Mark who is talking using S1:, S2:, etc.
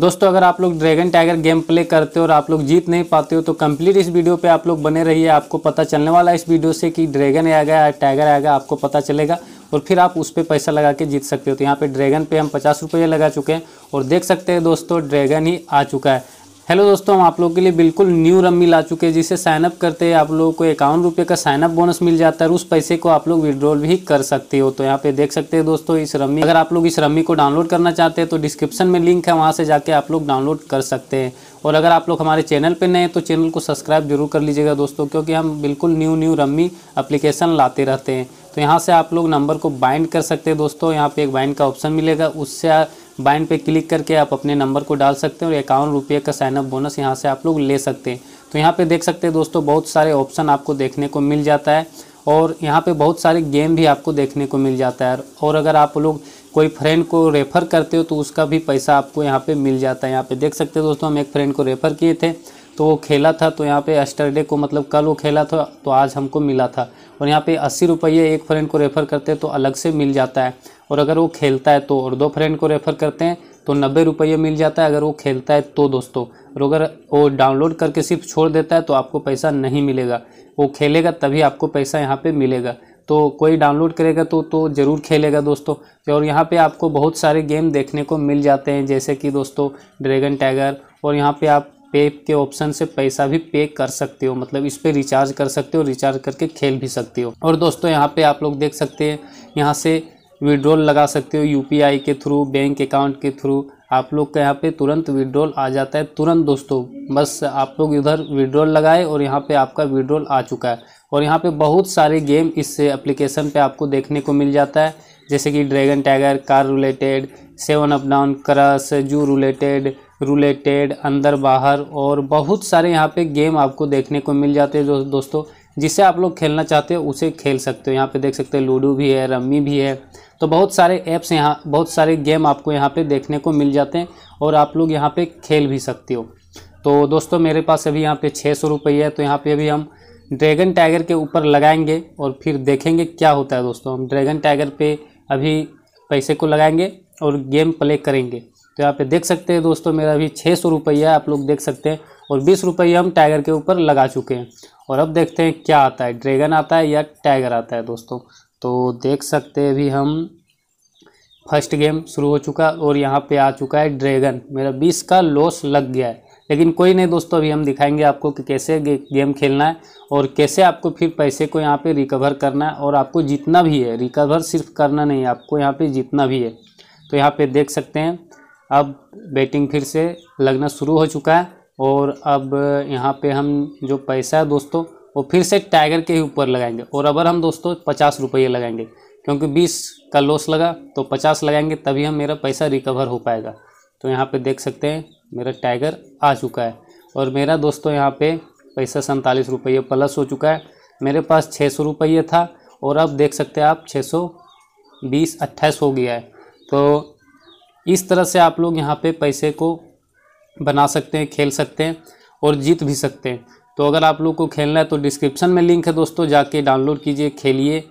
S1: दोस्तों अगर आप लोग ड्रैगन टाइगर गेम प्ले करते हो और आप लोग जीत नहीं पाते हो तो कंप्लीट इस वीडियो पे आप लोग बने रहिए आपको पता चलने वाला इस वीडियो से कि ड्रैगन आएगा या टाइगर आएगा आपको पता चलेगा और फिर आप उस पर पैसा लगा के जीत सकते हो तो यहाँ पे ड्रैगन पे हम पचास रुपये लगा चुके हैं और देख सकते हैं दोस्तों ड्रैगन ही आ चुका है हेलो दोस्तों हम आप लोगों के लिए बिल्कुल न्यू रम्मी ला चुके हैं जिसे साइनअप करते हैं आप लोगों को इक्यावन रुपये का साइनअप बोनस मिल जाता है उस पैसे को आप लोग विड्रॉल भी कर सकते हो तो यहाँ पे देख सकते हैं दोस्तों इस रम्मी अगर आप लोग इस रम्मी को डाउनलोड करना चाहते हैं तो डिस्क्रिप्शन में लिंक है वहाँ से जाके आप लोग डाउनलोड कर सकते हैं और अगर आप लोग हमारे चैनल पर नए हैं तो चैनल को सब्सक्राइब जरूर कर लीजिएगा दोस्तों क्योंकि हम बिल्कुल न्यू न्यू रम्मी अप्लीकेशन लाते रहते हैं तो यहाँ से आप लोग नंबर को बाइंड कर सकते हैं दोस्तों यहाँ पे एक बाइंड का ऑप्शन मिलेगा उससे बाइंड पे क्लिक करके आप अपने नंबर को डाल सकते हैं और इक्यावन रुपये का साइनअप बोनस यहाँ से आप लोग ले सकते हैं तो यहाँ पे देख सकते हैं दोस्तों बहुत सारे ऑप्शन आपको देखने को मिल जाता है और यहाँ पर बहुत सारे गेम भी आपको देखने को मिल जाता है और अगर आप लोग कोई फ्रेंड को रेफ़र करते हो तो उसका भी पैसा आपको यहाँ पर मिल जाता है यहाँ पर देख सकते हैं दोस्तों हम एक फ्रेंड को रेफ़र किए थे तो वो खेला था तो यहाँ पे एस्टरडे को मतलब कल वो खेला था तो आज हमको मिला था और यहाँ पे अस्सी रुपये एक फ्रेंड को रेफ़र करते हैं तो अलग से मिल जाता है और अगर वो खेलता है तो और दो फ्रेंड को रेफ़र करते हैं तो नब्बे रुपये मिल जाता है अगर वो खेलता है तो दोस्तों और अगर वो डाउनलोड करके सिर्फ छोड़ देता है तो आपको पैसा नहीं मिलेगा वो खेलेगा तभी आपको पैसा यहाँ पर मिलेगा तो कोई डाउनलोड करेगा तो तो ज़रूर खेलेगा दोस्तों और यहाँ पे आपको बहुत सारे गेम देखने को मिल जाते हैं जैसे कि दोस्तों ड्रैगन टाइगर और यहाँ पे आप पे के ऑप्शन से पैसा भी पे कर सकते हो मतलब इस पर रिचार्ज कर सकते हो रिचार्ज करके खेल भी सकते हो और दोस्तों यहाँ पे आप लोग देख सकते हैं यहाँ से विड्रॉल लगा सकते हो यूपीआई के थ्रू बैंक अकाउंट के थ्रू आप लोग का यहाँ पे तुरंत विड्रॉल आ जाता है तुरंत दोस्तों बस आप लोग इधर विड्रॉल लगाए और यहाँ पे आपका विड्रॉल आ चुका है और यहाँ पे बहुत सारे गेम इस एप्लीकेशन पे आपको देखने को मिल जाता है जैसे कि dragon tiger car related seven up down crash zoo related related अंदर बाहर और बहुत सारे यहाँ पे गेम आपको देखने को मिल जाते हैं जो दोस्तों जिसे आप लोग खेलना चाहते हो उसे खेल सकते हो यहाँ पे देख सकते हैं लूडो भी है रम्मी भी है तो बहुत सारे ऐप्स यहाँ बहुत सारे गेम आपको यहाँ पे देखने को मिल जाते हैं और आप लोग यहाँ पे खेल भी सकते हो तो दोस्तों मेरे पास अभी यहाँ पे छः सौ रुपये है तो यहाँ पर अभी हम ड्रैगन टाइगर के ऊपर लगाएंगे और फिर देखेंगे क्या होता है दोस्तों हम ड्रैगन टाइगर पर अभी पैसे को लगाएंगे और गेम प्ले करेंगे तो यहाँ पे देख सकते हैं दोस्तों मेरा अभी छः सौ रुपया आप लोग देख सकते हैं और बीस रुपये हम टाइगर के ऊपर लगा चुके हैं और अब देखते हैं क्या आता है ड्रैगन आता है या टाइगर आता है दोस्तों तो देख सकते हैं अभी हम फर्स्ट गेम शुरू हो चुका और यहाँ पर आ चुका है ड्रैगन मेरा बीस का लॉस लग गया है लेकिन कोई नहीं दोस्तों अभी हम दिखाएंगे आपको कि कैसे गे, गेम खेलना है और कैसे आपको फिर पैसे को यहाँ पे रिकवर करना है और आपको जीतना भी है रिकवर सिर्फ करना नहीं है आपको यहाँ पे जीतना भी है तो यहाँ पे देख सकते हैं अब बैटिंग फिर से लगना शुरू हो चुका है और अब यहाँ पे हम जो पैसा है दोस्तों वो फिर से टाइगर के ही ऊपर लगाएंगे और अबर हम दोस्तों पचास रुपये लगाएंगे क्योंकि बीस का लॉस लगा तो पचास लगाएंगे तभी हम मेरा पैसा रिकवर हो पाएगा तो यहाँ पे देख सकते हैं मेरा टाइगर आ चुका है और मेरा दोस्तों यहाँ पे पैसा सैंतालीस रुपये प्लस हो चुका है मेरे पास छः सौ रुपये था और अब देख सकते हैं आप छः सौ बीस अट्ठाईस हो गया है तो इस तरह से आप लोग यहाँ पे पैसे को बना सकते हैं खेल सकते हैं और जीत भी सकते हैं तो अगर आप लोग को खेलना है तो डिस्क्रिप्शन में लिंक है दोस्तों जाके डाउनलोड कीजिए खेलिए